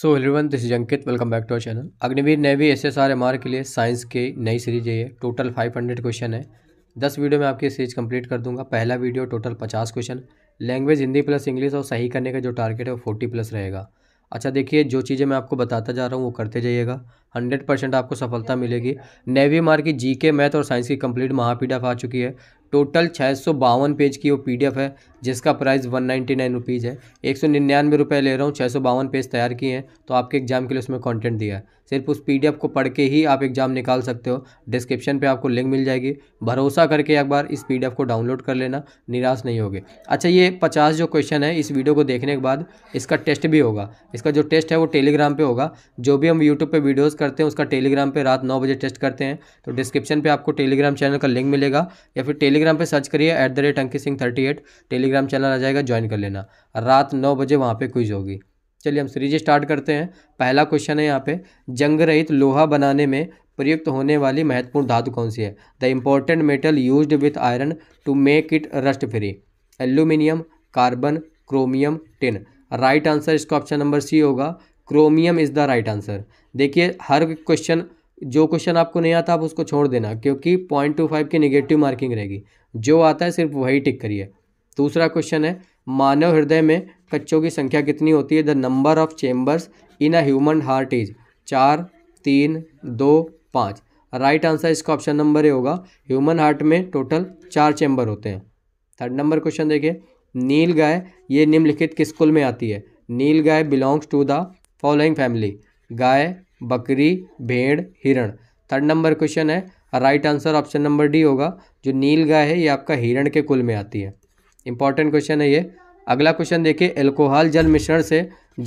so everyone this is Ankit welcome back to our channel Agniveer navy S S R M R के लिए science की नई series है ये टोटल फाइव हंड्रेड क्वेश्चन है दस वीडियो में आपकी सीरीज कंप्लीट कर दूंगा पहला वीडियो टोटल पचास question language Hindi plus English और सही करने का जो टारगेट है वो फोर्टी प्लस रहेगा अच्छा देखिए जो चीज़ें मैं आपको बताता जा रहा हूँ वो करते जाइएगा हंड्रेड परसेंट आपको सफलता मिलेगी नेवी मार की जी के मैथ और साइंस की कंप्लीट महापीडा आ चुकी है टोटल छः सौ बावन पेज की वो पीडीएफ है जिसका price one ninety nine rupees है एक सौ निन्यानवे रुपये ले रहा हूँ छः सौ बावन पेज तैयार किए हैं तो आपके एग्जाम के लिए उसमें कंटेंट दिया है सिर्फ उस पी को पढ़ के ही आप एग्ज़ाम निकाल सकते हो डिस्क्रिप्शन पे आपको लिंक मिल जाएगी भरोसा करके एक बार इस पी को डाउनलोड कर लेना निराश नहीं होगे अच्छा ये पचास जो क्वेश्चन है इस वीडियो को देखने के बाद इसका टेस्ट भी होगा इसका जो टेस्ट है वो टेलीग्राम पर होगा जो भी हम यूट्यूब पर वीडियोज़ करते हैं उसका टेलीग्राम पर रात नौ बजे टेस्ट करते हैं तो डिस्क्रिप्शन पर आपको टेलीग्राम चैनल का लिंक मिलेगा या फिर टेलीग्राम पर सर्च करिए at the rate Ankit Singh thirty eight Telegram channel आ जाएगा ज्वाइन कर लेना रात नौ बजे वहाँ पर क्विज होगी चलिए हम सीरीज स्टार्ट करते हैं पहला क्वेश्चन है यहाँ पे जंग रहित लोहा बनाने में प्रयुक्त होने वाली महत्वपूर्ण धातु कौन सी है the important metal use with iron to make it rust free aluminium carbon chromium tin right answer इसका ऑप्शन नंबर सी होगा chromium is the right answer देखिए हर क्वेश्चन जो क्वेश्चन आपको नहीं आता आप उसको छोड़ देना क्योंकि पॉइंट टू फाइव की निगेटिव मार्किंग रहेगी जो आता है सिर्फ वही टिक करिए दूसरा क्वेश्चन है मानव हृदय में कच्चों की संख्या कितनी होती है the number of chambers in a human heart is चार तीन दो पाँच राइट आंसर इसका ऑप्शन नंबर ए होगा ह्यूमन हार्ट में टोटल चार चैम्बर होते हैं थर्ड नंबर क्वेश्चन देखिए नील गाय ये निम्नलिखित किस कुल में आती है nilgai belongs to the following family गाय बकरी भेड़ हिरण थर्ड नंबर क्वेश्चन है right answer option number D होगा जो नील गाय है ये आपका हिरण के कुल में आती है इंपॉर्टेंट क्वेश्चन है ये अगला क्वेश्चन देखिए एल्कोहल जल मिश्रण से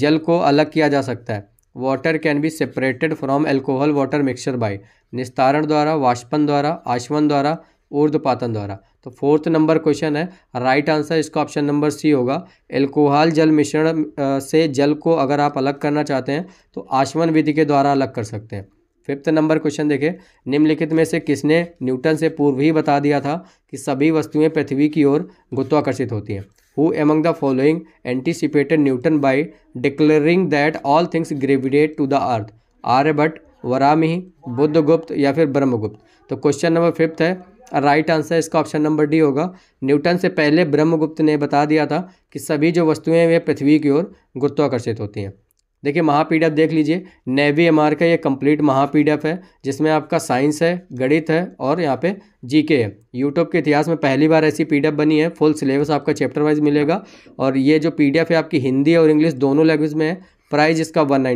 जल को अलग किया जा सकता है water can be separated from alcohol water mixture by निस्तारण द्वारा वाष्पन द्वारा आश्वन द्वारा ऊर्धपातन द्वारा तो फोर्थ नंबर क्वेश्चन है राइट आंसर इसका ऑप्शन नंबर सी होगा एल्कोहल जल मिश्रण से जल को अगर आप अलग करना चाहते हैं तो आश्वन विधि के द्वारा अलग कर सकते हैं फिफ्थ नंबर क्वेश्चन देखें निम्नलिखित में से किसने न्यूटन से पूर्व ही बता दिया था कि सभी वस्तुएं पृथ्वी की ओर गुत्वाकर्षित होती हैं who among the following anticipated Newton by declaring that all things gravitate to the earth Aryabhata वरामी Budhagupta या फिर ब्रह्मगुप्त तो क्वेश्चन नंबर फिफ्थ है राइट आंसर इसका ऑप्शन नंबर डी होगा न्यूटन से पहले ब्रह्मगुप्त ने बता दिया था कि सभी जो वस्तुएं वे पृथ्वी की ओर गुरुत्वाकर्षित होती हैं देखिए महा पी देख लीजिए नेवी एम का ये कंप्लीट महा पी है जिसमें आपका साइंस है गणित है और यहाँ पे जीके है यूट्यूब के इतिहास में पहली बार ऐसी पी बनी है फुल सिलेबस आपका चैप्टर वाइज मिलेगा और ये जो पी है आपकी हिंदी और इंग्लिश दोनों लैंग्वेज में है प्राइज इसका वन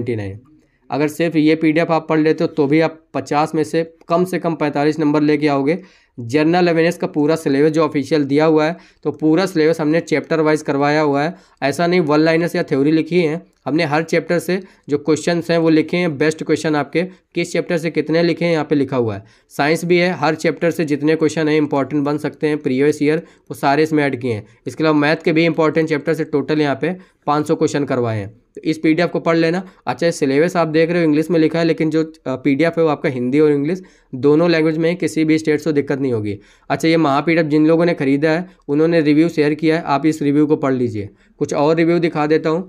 अगर सिर्फ ये पी आप पढ़ लेते हो तो भी आप पचास में से कम से कम पैंतालीस नंबर लेके आओगे जनरल अवेयरनेस का पूरा सिलेबस जो ऑफिशियल दिया हुआ है तो पूरा सिलेबस हमने चैप्टर वाइज करवाया हुआ है ऐसा नहीं वन लाइनर्स या थ्योरी लिखी है हमने हर चैप्टर से जो क्वेश्चन हैं वो लिखे हैं बेस्ट क्वेश्चन आपके किस चैप्टर से कितने लिखे हैं यहाँ पे लिखा हुआ है साइंस भी है हर चैप्टर से जितने क्वेश्चन हैं इंपॉर्टेंट बन सकते हैं प्रीवियस ईयर वो सारे इसमें ऐड किए हैं इसके अलावा मैथ के भी इंपॉर्टेंट चैप्टर से टोटल यहाँ पे 500 क्वेश्चन करवाए हैं तो इस पी को पढ़ लेना अच्छा सिलेबस आप देख रहे हो इंग्लिश में लिखा है लेकिन जो पी है वो आपका हिंदी और इंग्लिश दोनों लैंग्वेज में किसी भी स्टेट से दिक्कत नहीं होगी अच्छा ये महा जिन लोगों ने खरीदा है उन्होंने रिव्यू शेयर किया है आप इस रिव्यू को पढ़ लीजिए कुछ और रिव्यू दिखा देता हूँ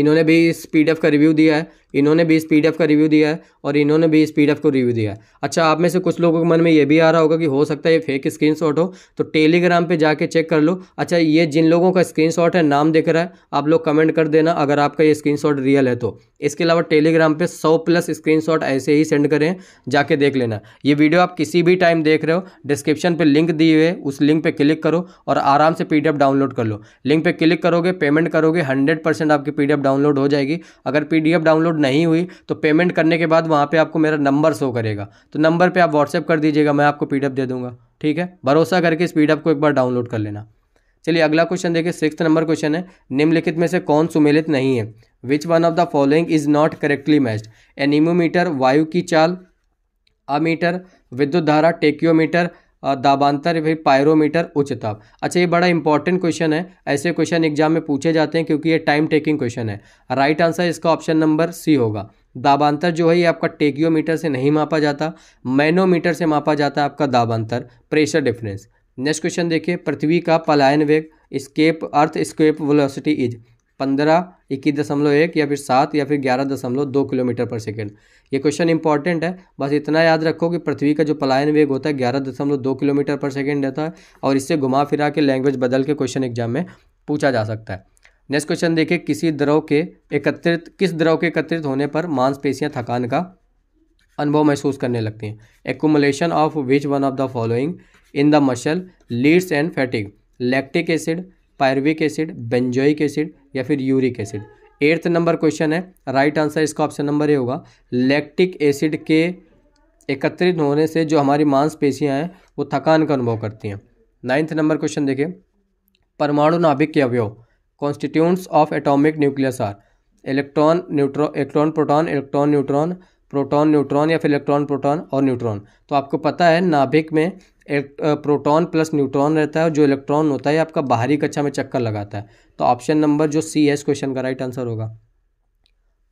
इन्होंने भी इस पी का रिव्यू दिया है इन्होंने भी इस पी का रिव्यू दिया है और इन्होंने भी इस पी को रिव्यू दिया है अच्छा आप में से कुछ लोगों के मन में ये भी आ रहा होगा कि हो सकता है ये फेक स्क्रीन हो तो टेलीग्राम पर जाके चेक कर लो अच्छा ये जिन लोगों का स्क्रीन है नाम देख रहा है आप लोग कमेंट कर देना अगर आपका ये स्क्रीन रियल है तो इसके अलावा टेलीग्राम पर सौ प्लस स्क्रीन ऐसे ही सेंड करें जाके देख लेना ये वीडियो आप किसी भी टाइम देख रहे हो डिस्क्रिप्शन पर लिंक दिए हुए उस लिंक पर क्लिक करो और आराम से पी डाउनलोड कर लो लिंक पर क्लिक करोगे पेमेंट करोगे हंड्रेड आपकी पी डाउनलोड हो जाएगी अगर पी डाउनलोड डाउनलोड नहीं हुई तो पेमेंट करने के बाद वहाँ पर आपको मेरा नंबर शो करेगा तो नंबर पर आप व्हाट्सएप कर दीजिएगा मैं आपको पी दे दूँगा ठीक है भरोसा करके इस पी को एक बार डाउनलोड कर लेना चलिए अगला क्वेश्चन देखिए सिक्स नंबर क्वेश्चन है निम्नलिखित में से कौन सुमेलित नहीं है which one of the following is not correctly matched anemometer वायु की चाल अमीटर विद्युत धारा टेक्योमीटर दाबांतर फिर पायरोमीटर उच्च ताप अच्छा ये बड़ा इंपॉर्टेंट क्वेश्चन है ऐसे क्वेश्चन एग्जाम में पूछे जाते हैं क्योंकि ये टाइम टेकिंग क्वेश्चन है राइट आंसर इसका ऑप्शन नंबर सी होगा दाबांतर जो है ये आपका टेकियोमीटर से नहीं मापा जाता मैनोमीटर से मापा जाता है आपका दाबांतर प्रेशर डिफरेंस नेक्स्ट क्वेश्चन देखिए पृथ्वी का पलायन वेग escape earth escape velocity is पंद्रह इक्कीस दशमलव एक या फिर सात या फिर ग्यारह दशमलव दो किलोमीटर पर सेकेंड ये क्वेश्चन इंपॉर्टेंट है बस इतना याद रखो कि पृथ्वी का जो पलायन वेग होता है ग्यारह दशमलव दो किलोमीटर पर सेकेंड रहता है और इससे घुमा फिरा के लैंग्वेज बदल के क्वेश्चन एग्जाम में पूछा जा सकता है नेक्स्ट क्वेश्चन देखिए किसी द्रव के एकत्रित किस द्रव के एकत्रित होने पर मांसपेशियाँ थकान का अनुभव महसूस करने लगती हैं accumulation of which one of the following in the muscle leads and fatigue lactic acid pyruvic acid benzoic acid या फिर uric acid eighth number question है राइट आंसर इसका ऑप्शन नंबर ए होगा लैक्टिक एसिड के एकत्रित होने से जो हमारी मांसपेशियां हैं वो थकान का अनुभव करती हैं नाइन्थ नंबर क्वेश्चन देखिए परमाणु नाभिक के अवयव constituents of atomic nucleus are electron neutron electron proton electron neutron proton neutron या फिर इलेक्ट्रॉन प्रोटॉन और न्यूट्रॉन तो आपको पता है नाभिक में प्रोटॉन प्लस न्यूट्रॉन रहता है जो इलेक्ट्रॉन होता है आपका बाहरी कक्षा में चक्कर लगाता है तो ऑप्शन नंबर जो सी है इस क्वेश्चन का राइट आंसर होगा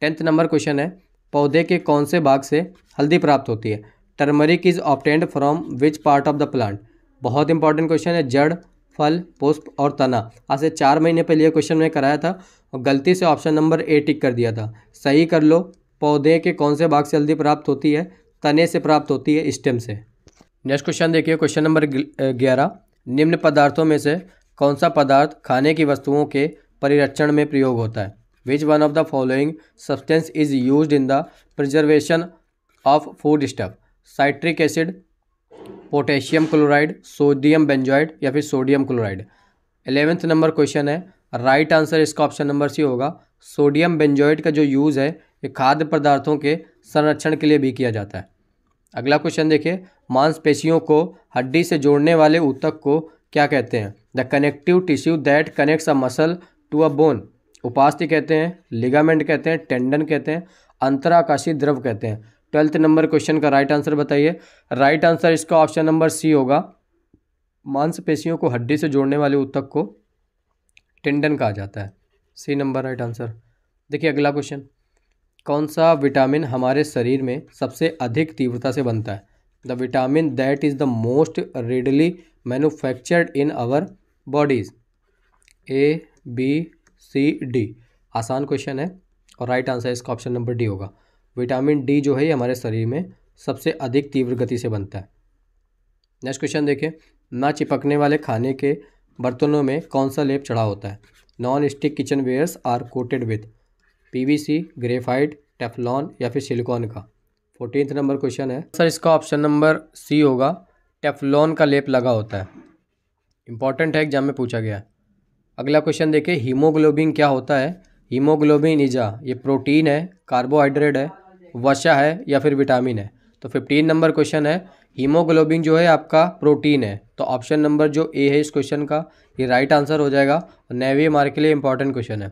टेंथ नंबर क्वेश्चन है पौधे के कौन से भाग से हल्दी प्राप्त होती है turmeric is obtained from which part of the plant बहुत इंपॉर्टेंट क्वेश्चन है जड़ फल पुष्प और तना आज से चार महीने पहले क्वेश्चन मैंने कराया था और गलती से ऑप्शन नंबर ए टिक कर दिया था सही कर लो पौधे के कौन से भाग से हल्दी प्राप्त होती है तने से प्राप्त होती है स्टेम से नेक्स्ट क्वेश्चन देखिए क्वेश्चन नंबर ग्यारह निम्न पदार्थों में से कौन सा पदार्थ खाने की वस्तुओं के परिरक्षण में प्रयोग होता है which one of the following substance is use in the preservation of food stuff citric acid potassium chloride sodium benzoate या फिर sodium chloride eleventh number question है राइट आंसर इसका ऑप्शन नंबर सी होगा सोडियम बेंजॉइड का जो use है ये खाद्य पदार्थों के संरक्षण के लिए भी किया जाता है अगला क्वेश्चन देखिए मांसपेशियों को हड्डी से जोड़ने वाले ऊतक को क्या कहते हैं the connective tissue that connects a muscle to a bone उपास्थि कहते हैं लिगामेंट कहते हैं टेंडन कहते हैं अंतराकाशी द्रव कहते हैं ट्वेल्थ नंबर क्वेश्चन का राइट आंसर बताइए राइट आंसर इसका ऑप्शन नंबर सी होगा मांसपेशियों को हड्डी से जोड़ने वाले ऊतक को टेंडन कहा जाता है सी नंबर राइट आंसर देखिए अगला क्वेश्चन कौन सा विटामिन हमारे शरीर में सबसे अधिक तीव्रता से बनता है the vitamin that is the most readily manufactured in our bodies A B C D आसान क्वेश्चन है और राइट आंसर इसका ऑप्शन नंबर डी होगा विटामिन डी जो है ये हमारे शरीर में सबसे अधिक तीव्र गति से बनता है नेक्स्ट क्वेश्चन देखें ना चिपकने वाले खाने के बर्तनों में कौन सा लेप चढ़ा होता है non stick kitchen wares are coated with PVC graphite Teflon या फिर सिलिकॉन का फोर्टीन नंबर क्वेश्चन है सर इसका ऑप्शन नंबर सी होगा टेफलॉन का लेप लगा होता है इंपॉर्टेंट है एग्जाम में पूछा गया अगला क्वेश्चन देखिए हीमोग्लोबिन क्या होता है हीमोग्लोबिन इजा ये प्रोटीन है कार्बोहाइड्रेट है वसा है या फिर विटामिन है तो फिफ्टीन नंबर क्वेश्चन है हीमोग्लोबिन जो है आपका प्रोटीन है तो ऑप्शन नंबर जो ए है इस क्वेश्चन का ये राइट आंसर हो जाएगा और नेवी मार्क के लिए इंपॉर्टेंट क्वेश्चन है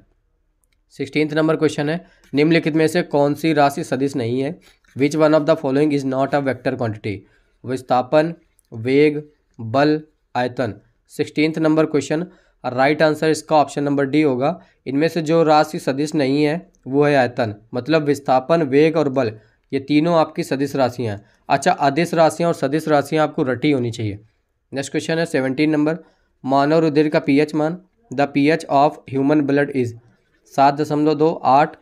सिक्सटीन नंबर क्वेश्चन है निम्नलिखित में से कौन सी राशि सदिश नहीं है which one of the following is not a vector quantity विस्थापन वेग बल आयतन sixteen number question right answer इसका ऑप्शन नंबर डी होगा इनमें से जो राशि सदिश नहीं है वो है आयतन मतलब विस्थापन वेग और बल ये तीनों आपकी सदिश राशियाँ हैं अच्छा आदिश राशियाँ और सदिश राशियाँ आपको रटी होनी चाहिए नेक्स्ट क्वेश्चन है सेवनटीन नंबर मानव रुधिर का पीएच मान the pH of human blood is सात दशमलव दो आठ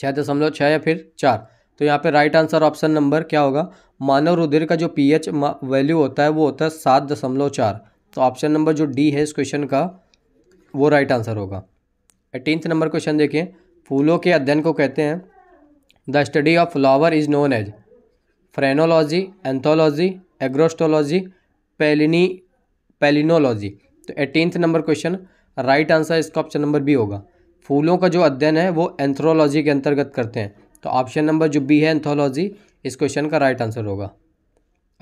छः दशमलव छः या फिर चार तो यहाँ पे राइट आंसर ऑप्शन नंबर क्या होगा मानव रुधिर का जो पीएच वैल्यू होता है वो होता है सात दशमलव चार तो ऑप्शन नंबर जो डी है इस क्वेश्चन का वो राइट आंसर होगा एटीनथ नंबर क्वेश्चन देखिए फूलों के अध्ययन को कहते हैं the study of flower is known as phrenology anthology agrostology पेलिनी पेलिनोलॉजी तो eighteenth number question right answer इसका ऑप्शन नंबर बी होगा फूलों का जो अध्ययन है वो एंथ्रोलॉजी के अंतर्गत करते हैं तो ऑप्शन नंबर जो बी है एंथ्रोलॉजी इस क्वेश्चन का राइट आंसर होगा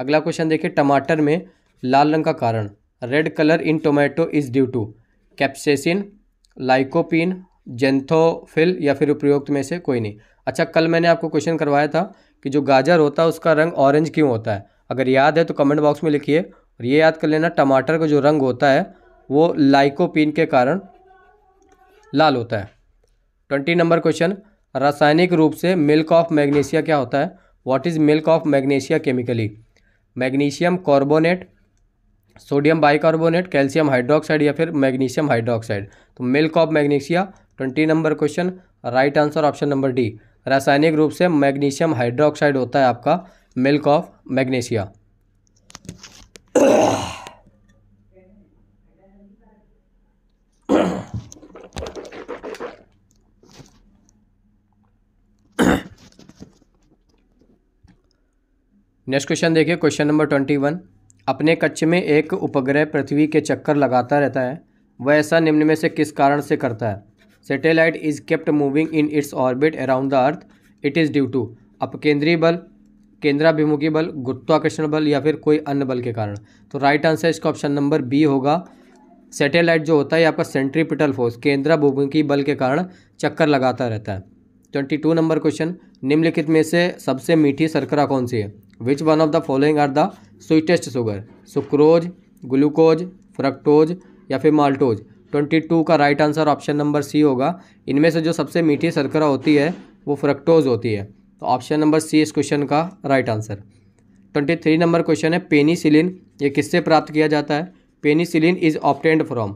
अगला क्वेश्चन देखिए टमाटर में लाल रंग का कारण red colour in tomato is due to capsaicin lycopene xanthophyll या फिर उपयुक्त में से कोई नहीं अच्छा कल मैंने आपको क्वेश्चन करवाया था कि जो गाजर होता है उसका रंग ऑरेंज क्यों होता है अगर याद है तो कमेंट बॉक्स में लिखिए और ये याद कर लेना टमाटर का जो रंग होता है वो लाइकोपिन के कारण लाल होता है ट्वेंटी नंबर क्वेश्चन रासायनिक रूप से मिल्क ऑफ मैग्नीशिया क्या होता है what is milk of magnesia chemically magnesium carbonate sodium bicarbonate calcium hydroxide या फिर मैग्नीशियम हाइड्रोक्साइड तो milk of magnesia twenty number question right answer option number D रासायनिक रूप से मैग्नीशियम हाइड्रोक्साइड होता है आपका milk of magnesia next question देखिए क्वेश्चन नंबर ट्वेंटी वन अपने कक्ष में एक उपग्रह पृथ्वी के चक्कर लगाता रहता है वह ऐसा निम्न में से किस कारण से करता है satellite is kept moving in its orbit around the earth it is due to अपकेंद्रीय बल केंद्राभिमुखी बल गुरुत्वाकर्षण बल या फिर कोई अन्य बल के कारण तो राइट आंसर इसका ऑप्शन नंबर बी होगा सैटेलाइट जो होता है आपका सेंट्रीपिटल फोर्स केंद्राभिमुखी बल के कारण चक्कर लगाता रहता है ट्वेंटी टू नंबर क्वेश्चन निम्नलिखित में से सबसे मीठी सरकरा कौन सी है which one of the following are the sweetest sugar sucrose glucose fructose या फिर माल्टोज ट्वेंटी टू का right answer option number C होगा इनमें से जो सबसे मीठी शर्करा होती है वो फ्रक्टोज होती है तो ऑप्शन नंबर सी इस क्वेश्चन का right answer twenty three number question है पेनीसिलिन ये किससे प्राप्त किया जाता है पेनीसिलिन इज ऑप्टेंड फ्रॉम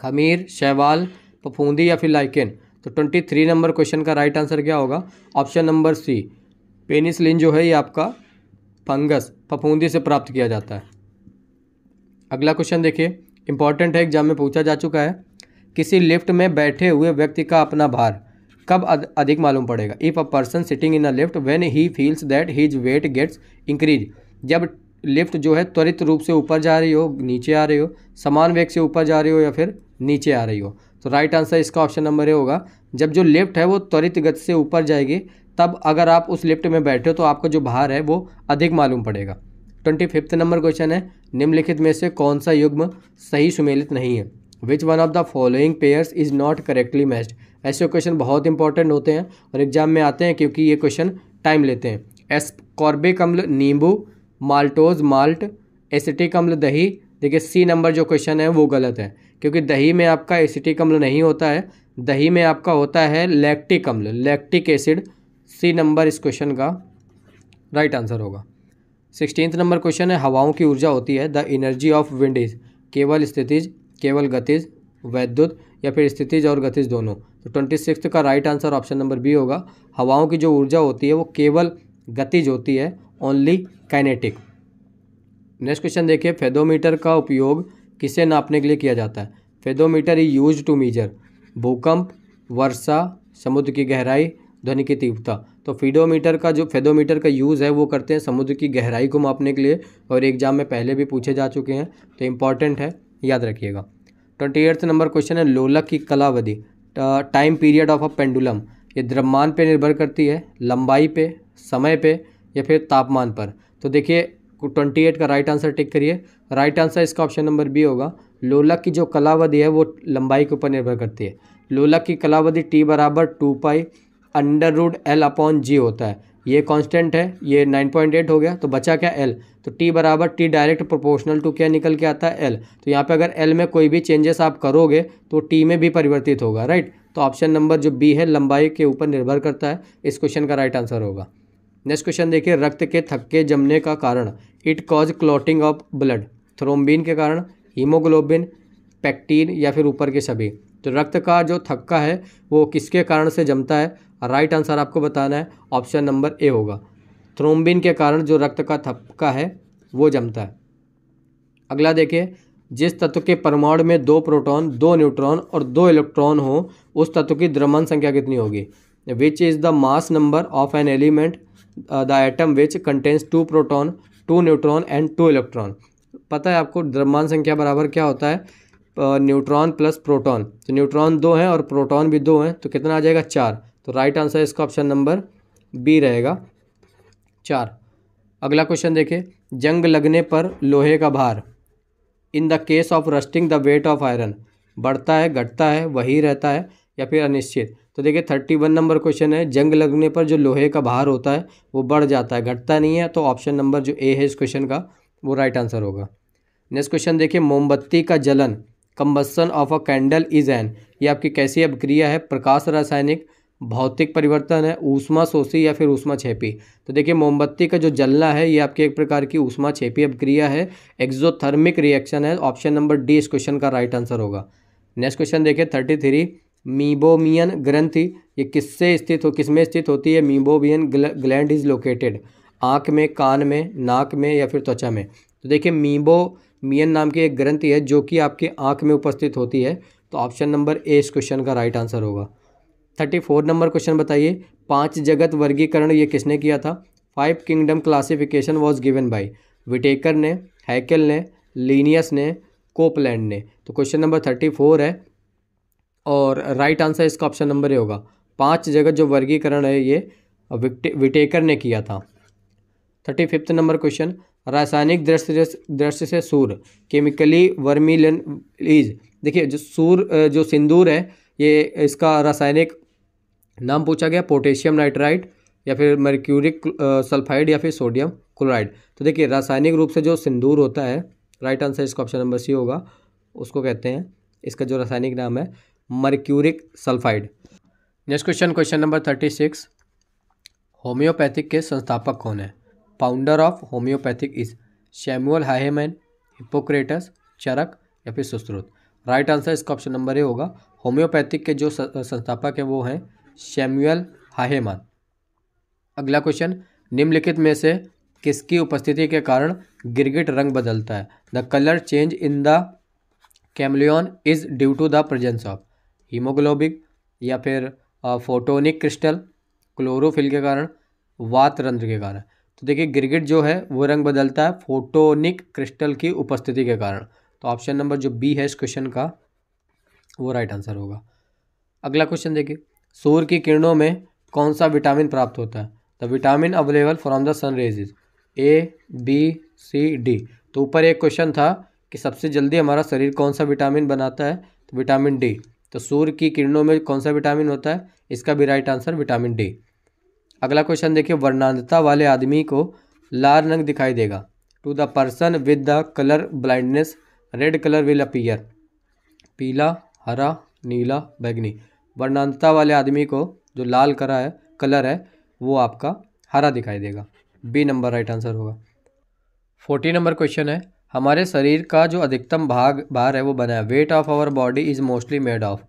खमीर शैवाल पफूंदी या फिर लाइकेन तो ट्वेंटी थ्री नंबर क्वेश्चन का राइट आंसर क्या होगा ऑप्शन नंबर सी पेनिसलिन जो है ये आपका फंगस फफूंदी से प्राप्त किया जाता है अगला क्वेश्चन देखिए इंपॉर्टेंट है एग्जाम में पूछा जा चुका है किसी लिफ्ट में बैठे हुए व्यक्ति का अपना भार कब अधिक मालूम पड़ेगा if a person sitting in a lift when he feels that his weight gets increase जब लिफ्ट जो है त्वरित रूप से ऊपर जा रही हो नीचे आ रही हो समान वेग से ऊपर जा रही हो या फिर नीचे आ रही हो तो राइट आंसर इसका ऑप्शन नंबर ए होगा जब जो लिफ्ट है वो त्वरित गति से ऊपर जाएगी तब अगर आप उस लिफ्ट में बैठे हो तो आपका जो भार है वो अधिक मालूम पड़ेगा ट्वेंटी फिफ्थ नंबर क्वेश्चन है निम्नलिखित में से कौन सा युग्म सही सुमेलित नहीं है which one of the following pairs is not correctly matched ऐसे क्वेश्चन बहुत इंपॉर्टेंट होते हैं और एग्जाम में आते हैं क्योंकि ये क्वेश्चन टाइम लेते हैं एस कॉर्बिक अम्ल नींबू माल्टोज माल्ट एसिटिक अम्ल दही देखिए सी नंबर जो क्वेश्चन है वो गलत है क्योंकि दही में आपका एसिटिक अम्ल नहीं होता है दही में आपका होता है लैक्टिक अम्ल लैक्टिक एसिड सी नंबर इस क्वेश्चन का राइट आंसर होगा सिक्सटीन नंबर क्वेश्चन है हवाओं की ऊर्जा होती है the energy of wind is केवल स्थितिज केवल गतिज वैद्युत या फिर स्थितिज और गतिज दोनों तो ट्वेंटी सिक्स का right answer option number B होगा हवाओं की जो ऊर्जा होती है वो केवल गतिज होती है ओनली काइनेटिक नेक्स्ट क्वेश्चन देखिए फेदोमीटर का उपयोग किसे नापने के लिए किया जाता है fathometer is use to measure भूकंप वर्षा समुद्र की गहराई ध्वनि की तीव्रता तो फीडोमीटर का जो फेडोमीटर का यूज़ है वो करते हैं समुद्र की गहराई को मापने के लिए और एग्जाम में पहले भी पूछे जा चुके हैं तो इम्पॉर्टेंट है याद रखिएगा ट्वेंटी एट्थ नंबर क्वेश्चन है लोलक की कलावधि time period of a pendulum ये द्रव्यमान पे निर्भर करती है लंबाई पे समय पे या फिर तापमान पर तो देखिए ट्वेंटी एट का राइट आंसर टिक करिए राइट आंसर इसका ऑप्शन नंबर बी होगा लोलक की जो कलावधि है वो लंबाई के ऊपर निर्भर करती है लोलक की कलावधि टी बराबर two pi under root L upon g होता है ये कांस्टेंट है ये 9.8 हो गया तो बचा क्या एल तो टी बराबर टी डायरेक्ट प्रोपोर्शनल टू क्या निकल के आता है एल तो यहाँ पे अगर एल में कोई भी चेंजेस आप करोगे तो टी में भी परिवर्तित होगा राइट तो ऑप्शन नंबर जो बी है लंबाई के ऊपर निर्भर करता है इस क्वेश्चन का राइट आंसर होगा नेक्स्ट क्वेश्चन देखिए रक्त के थक्के जमने का कारण it cause clotting of blood thrombin के कारण हीमोग्लोबिन पैक्टीन या फिर ऊपर के सभी तो रक्त का जो थक्का है वो किसके कारण से जमता है राइट आंसर आपको बताना है ऑप्शन नंबर ए होगा थ्रोम्बिन के कारण जो रक्त का थपका है वो जमता है अगला देखिए जिस तत्व के परमाणु में दो प्रोटॉन दो न्यूट्रॉन और दो इलेक्ट्रॉन हो उस तत्व की द्रमन संख्या कितनी होगी which is the mass number of an element the atom which contains two proton two neutron and two electron पता है आपको द्रमान संख्या बराबर क्या होता है न्यूट्रॉन प्लस प्रोटॉन तो न्यूट्रॉन दो हैं और प्रोटॉन भी दो हैं तो कितना आ जाएगा चार तो राइट आंसर इसका ऑप्शन नंबर बी रहेगा चार अगला क्वेश्चन देखें जंग लगने पर लोहे का भार in the case of rusting the weight of iron बढ़ता है घटता है वही रहता है या फिर अनिश्चित तो देखिए थर्टी वन नंबर क्वेश्चन है जंग लगने पर जो लोहे का भार होता है वो बढ़ जाता है घटता नहीं है तो ऑप्शन नंबर जो ए है इस क्वेश्चन का वो राइट आंसर होगा नेक्स्ट क्वेश्चन देखिए मोमबत्ती का जलन combustion of a candle is an ये आपकी कैसी अब क्रिया है प्रकाश रासायनिक भौतिक परिवर्तन है ऊष्मा शोषी या फिर ऊष्मा छेपी तो देखिए मोमबत्ती का जो जलना है ये आपके एक प्रकार की ऊष्मा छेपी अब क्रिया है एक्जोथर्मिक रिएक्शन है ऑप्शन नंबर डी इस क्वेश्चन का राइट आंसर होगा नेक्स्ट क्वेश्चन देखिए थर्टी थ्री मीबोमियन ग्रंथि ये किससे स्थित हो किसमें स्थित होती है मीबोबियन ग्लैंड इज लोकेटेड आँख में कान में नाक में या फिर त्वचा में तो देखिए मीबो मियन नाम की एक ग्रंथि है जो कि आपके आँख में उपस्थित होती है तो ऑप्शन नंबर ए इस क्वेश्चन का राइट आंसर होगा थर्टी फोर नंबर क्वेश्चन बताइए पांच जगत वर्गीकरण ये किसने किया था five kingdom classification was given by Whittaker ने हैकेल ने लीनियस ने कोपलैंड ने तो क्वेश्चन नंबर थर्टी फोर है और राइट आंसर इसका ऑप्शन नंबर ये होगा पांच जगत जो वर्गीकरण है ये विटेकर ने किया था थर्टी फिफ्थ नंबर क्वेश्चन रासायनिक दृष्टि दृष्टि से सूर केमिकली वर्मिलन इज देखिए जो सूर जो सिंदूर है ये इसका रासायनिक नाम पूछा गया पोटेशियम नाइट्राइड या फिर मर्क्यूरिक सल्फाइड या फिर सोडियम क्लोराइड तो देखिए रासायनिक रूप से जो सिंदूर होता है राइट आंसर इसका ऑप्शन नंबर सी होगा उसको कहते हैं इसका जो रासायनिक नाम है mercuric sulphide next question question number thirty six homeopathic के संस्थापक कौन है founder of homeopathic is Samuel Hahnemann Hippocrates Charak या फिर सुश्रुत राइट आंसर इसका ऑप्शन नंबर ए होगा होम्योपैथिक के जो संस्थापक हैं वो हैं शैम्यूअल हाहेमान अगला क्वेश्चन निम्नलिखित में से किसकी उपस्थिति के कारण गिरगिट रंग बदलता है the colour change in the chameleon is due to the presence of haemoglobic या फिर फोटोनिक क्रिस्टल क्लोरोफिल के कारण वातरंध्र के कारण तो देखिए गिरगिट जो है वो रंग बदलता है फोटोनिक क्रिस्टल की उपस्थिति के कारण तो ऑप्शन नंबर जो बी है इस क्वेश्चन का वो राइट आंसर होगा अगला क्वेश्चन देखिए सूर्य की किरणों में कौन सा विटामिन प्राप्त होता है the vitamin available from the sun rays A B C D तो ऊपर एक क्वेश्चन था कि सबसे जल्दी हमारा शरीर कौन सा विटामिन बनाता है तो विटामिन डी तो सूर्य की किरणों में कौन सा विटामिन होता है इसका भी राइट आंसर विटामिन डी अगला क्वेश्चन देखिए वर्णांधता वाले आदमी को लाल रंग दिखाई देगा to the person with the colour blindness red colour will appear पीला हरा नीला बैगनी वर्णांतता वाले आदमी को जो लाल करा है कलर है वो आपका हरा दिखाई देगा बी नंबर राइट आंसर होगा फोर्टी नंबर क्वेश्चन है हमारे शरीर का जो अधिकतम भाग भार है वो बना है weight of our body is mostly made of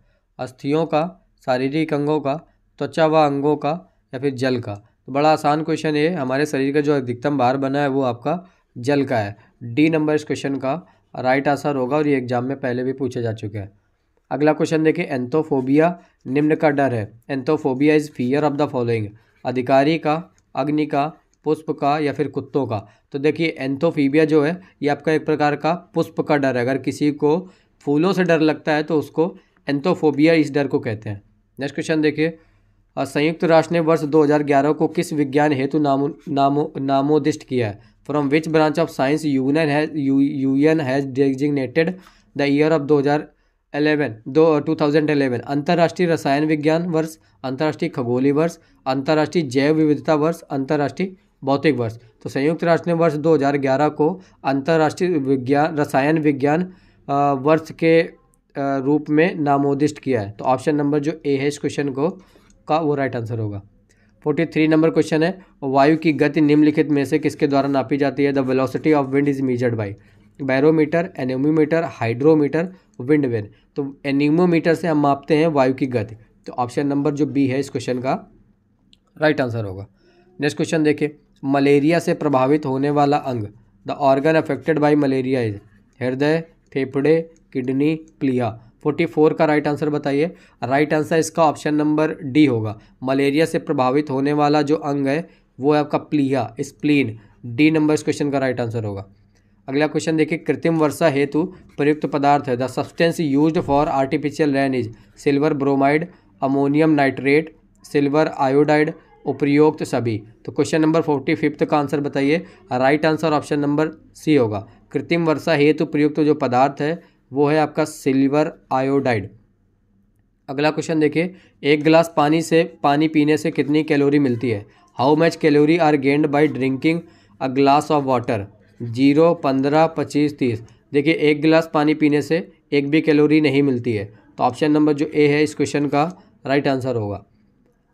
अस्थियों का शारीरिक अंगों का त्वचा व अंगों का या फिर जल का तो बड़ा आसान क्वेश्चन ये हमारे शरीर का जो अधिकतम भार बना है वो आपका जल का है डी नंबर इस क्वेश्चन का राइट आंसर होगा और ये एग्जाम में पहले भी पूछे जा चुके हैं अगला क्वेश्चन देखें एंथोफोबिया निम्न का डर है anthophobia is fear of the following अधिकारी का अग्नि का पुष्प का या फिर कुत्तों का तो देखिए एंथोफीबिया जो है ये आपका एक प्रकार का पुष्प का डर है अगर किसी को फूलों से डर लगता है तो उसको एंथोफोबिया इस डर को कहते हैं नेक्स्ट क्वेश्चन देखिए संयुक्त राष्ट्र ने वर्ष 2011 को किस विज्ञान हेतु नामो नामो नामोदिष्ट किया है from which branch of science union has UN has designated the year of 2000 eleven दो टू थाउजेंड एलेवन अंतर्राष्ट्रीय रसायन विज्ञान वर्ष अंतर्राष्ट्रीय खगोली वर्ष अंतर्राष्ट्रीय जैव विविधता वर्ष अंतर्राष्ट्रीय भौतिक वर्ष तो संयुक्त राष्ट्र ने वर्ष 2011 को अंतर्राष्ट्रीय विज्ञान रसायन विज्ञान वर्ष के रूप में नामोदिष्ट किया है तो ऑप्शन नंबर जो ए है इस क्वेश्चन को का वो राइट आंसर होगा फोर्टी थ्री नंबर क्वेश्चन है वायु की गति निम्नलिखित में से किसके द्वारा नापी जाती है the velocity of wind is measured by barometer anemometer hydrometer wind vane तो एनिमोमीटर से हम मापते हैं वायु की गति तो ऑप्शन नंबर जो बी है इस क्वेश्चन का राइट आंसर होगा नेक्स्ट क्वेश्चन देखिए मलेरिया से प्रभावित होने वाला अंग the organ affected by malaria is हृदय फेफड़े किडनी प्लिया फोर्टी फोर का राइट आंसर बताइए राइट आंसर इसका ऑप्शन नंबर डी होगा मलेरिया से प्रभावित होने वाला जो अंग है वो है आपका प्लिया स्प्लीन डी नंबर इस क्वेश्चन का राइट आंसर होगा अगला क्वेश्चन देखिए कृत्रिम वर्षा हेतु प्रयुक्त पदार्थ है the substance use for artificial rain is silver bromide ammonium nitrate silver iodide उपयुक्त सभी तो क्वेश्चन नंबर फोर्टी फिफ्थ का आंसर बताइए right answer option number C होगा कृत्रिम वर्षा हेतु प्रयुक्त जो पदार्थ है वो है आपका सिल्वर आयोडाइड अगला क्वेश्चन देखिए एक गिलास पानी से पानी पीने से कितनी कैलोरी मिलती है how much calorie are gained by drinking a glass of water zero पंद्रह पच्चीस तीस देखिए एक गिलास पानी पीने से एक भी कैलोरी नहीं मिलती है तो ऑप्शन नंबर जो ए है इस क्वेश्चन का राइट आंसर होगा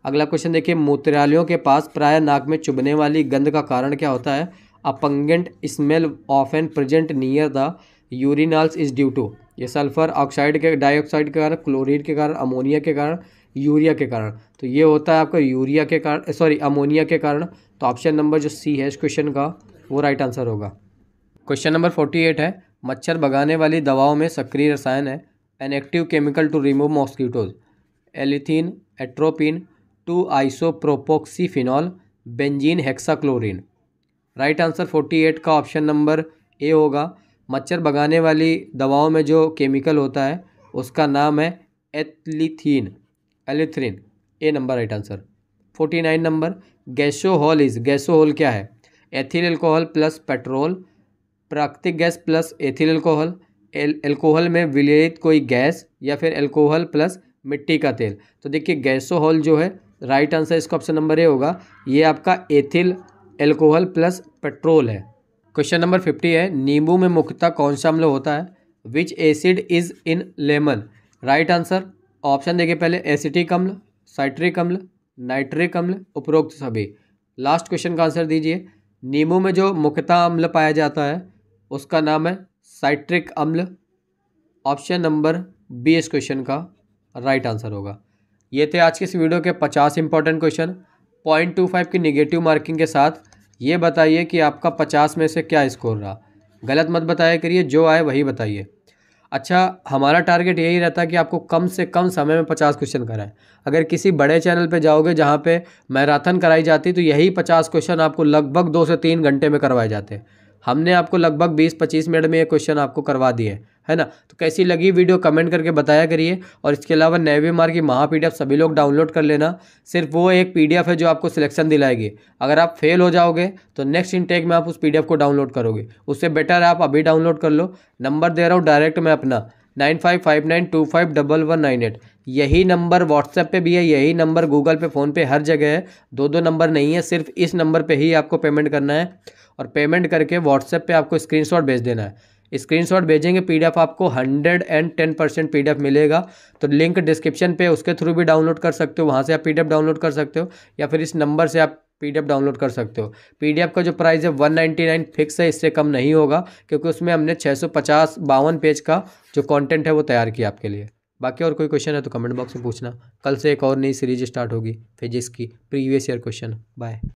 अगला क्वेश्चन देखिए मूत्रालयों के पास प्राय नाक में चुभने वाली गंध का कारण क्या होता है a pungent smell of an present near the urinals is due to ये सल्फर ऑक्साइड के डाइऑक्साइड के कारण क्लोरीड के कारण अमोनिया के कारण यूरिया के कारण तो ये होता है आपका यूरिया के कारण सॉरी अमोनिया के कारण तो ऑप्शन नंबर जो सी है इस क्वेश्चन का वो राइट आंसर होगा क्वेश्चन नंबर फोर्टी एट है मच्छर भगाने वाली दवाओं में सक्रिय रसायन है an active chemical to remove mosquitoes allethrin atropine two isopropoxyphenol benzene hexachlorine right answer forty eight का ऑप्शन नंबर ए होगा मच्छर भगाने वाली दवाओं में जो केमिकल होता है उसका नाम है एथलीथीन allethrin A number right answer forty nine number gasohol is gasohol क्या है एथिल एल्कोहल प्लस पेट्रोल प्राकृतिक gas plus ethyl alcohol alcohol में विलयित कोई गैस या फिर एल्कोहल प्लस मिट्टी का तेल तो देखिए गैसोहल जो है राइट आंसर इसका ऑप्शन नंबर ए होगा ये आपका एथिल एल्कोहल प्लस पेट्रोल है क्वेश्चन नंबर फिफ्टी है नींबू में मुख्यतः कौन सा अम्ल होता है which acid is in lemon right answer option देखिए पहले एसिटिक अम्ल साइट्रिक अम्ल नाइट्रिक अम्ल उपरोक्त सभी लास्ट क्वेश्चन का आंसर दीजिए नींबू में जो मुख्यतः अम्ल पाया जाता है उसका नाम है साइट्रिक अम्ल ऑप्शन नंबर बी इस क्वेश्चन का राइट आंसर होगा ये थे आज के इस वीडियो के पचास important question point two five की निगेटिव मार्किंग के साथ ये बताइए कि आपका पचास में से क्या स्कोर रहा गलत मत बताया करिए जो आए वही बताइए अच्छा हमारा टारगेट यही रहता है कि आपको कम से कम समय में पचास क्वेश्चन कराएं अगर किसी बड़े चैनल पे जाओगे जहाँ पे मैराथन कराई जाती तो यही पचास क्वेश्चन आपको लगभग दो से तीन घंटे में करवाए जाते हैं हमने आपको लगभग बीस पच्चीस मिनट में ये क्वेश्चन आपको करवा दिए है ना तो कैसी लगी वीडियो कमेंट करके बताया करिए और इसके अलावा नेवी मार की महा पी सभी लोग डाउनलोड कर लेना सिर्फ वो एक पी है जो आपको सिलेक्शन दिलाएगी अगर आप फेल हो जाओगे तो नेक्स्ट इनटेक में आप उस पी को डाउनलोड करोगे उससे बेटर आप अभी डाउनलोड कर लो नंबर दे रहा हूँ डायरेक्ट मैं अपना nine five five nine two five double one nine eight यही नंबर व्हाट्सएप पे भी है यही नंबर गूगल पे फ़ोन पे हर जगह है दो दो नंबर नहीं है सिर्फ इस नंबर पे ही आपको पेमेंट करना है और पेमेंट करके व्हाट्सएप पे आपको स्क्रीनशॉट भेज देना है स्क्रीनशॉट भेजेंगे पीडीएफ आपको हंड्रेड एंड टेन परसेंट पी मिलेगा तो लिंक डिस्क्रिप्शन पे उसके थ्रू भी डाउनलोड कर सकते हो वहाँ से आप पीडीएफ डाउनलोड कर सकते हो या फिर इस नंबर से आप पीडीएफ डाउनलोड कर सकते हो पीडीएफ का जो प्राइस है 199 फिक्स है इससे कम नहीं होगा क्योंकि उसमें हमने छः बावन पेज का जो कॉन्टेंट है वो तैयार किया आपके लिए बाकी और कोई क्वेश्चन है तो कमेंट बॉक्स में पूछना कल से एक और नई सीरीज स्टार्ट होगी फिजिक्स की प्रीवियस ईयर क्वेश्चन बाय